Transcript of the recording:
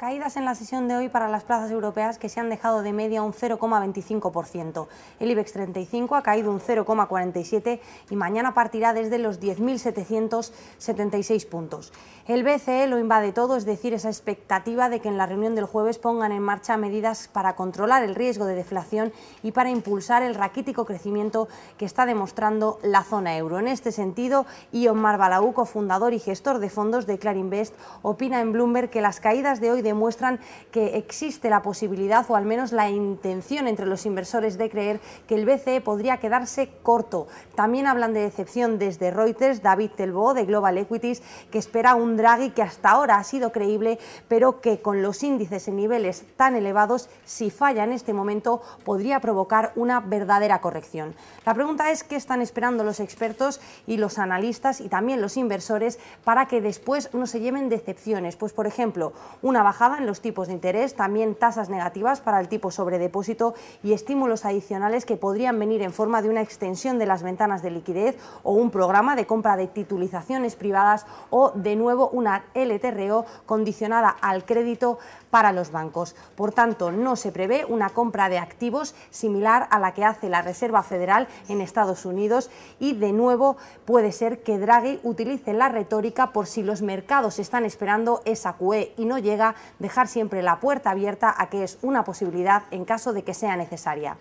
Caídas en la sesión de hoy para las plazas europeas que se han dejado de media un 0,25%. El IBEX 35 ha caído un 0,47 y mañana partirá desde los 10.776 puntos. El BCE lo invade todo, es decir, esa expectativa de que en la reunión del jueves pongan en marcha medidas para controlar el riesgo de deflación y para impulsar el raquítico crecimiento que está demostrando la zona euro. En este sentido, Ion balauco fundador y gestor de fondos de Clarinvest, opina en Bloomberg que las caídas de hoy de demuestran que existe la posibilidad o al menos la intención entre los inversores de creer que el BCE podría quedarse corto. También hablan de decepción desde Reuters, David Telbo de Global Equities, que espera un Draghi que hasta ahora ha sido creíble, pero que con los índices en niveles tan elevados, si falla en este momento, podría provocar una verdadera corrección. La pregunta es qué están esperando los expertos y los analistas y también los inversores para que después no se lleven decepciones. Pues por ejemplo, una baja en los tipos de interés, también tasas negativas para el tipo sobre depósito y estímulos adicionales que podrían venir en forma de una extensión de las ventanas de liquidez o un programa de compra de titulizaciones privadas o de nuevo una LTRO condicionada al crédito para los bancos. Por tanto, no se prevé una compra de activos similar a la que hace la Reserva Federal en Estados Unidos y de nuevo puede ser que Draghi utilice la retórica por si los mercados están esperando esa QE y no llega dejar siempre la puerta abierta a que es una posibilidad en caso de que sea necesaria.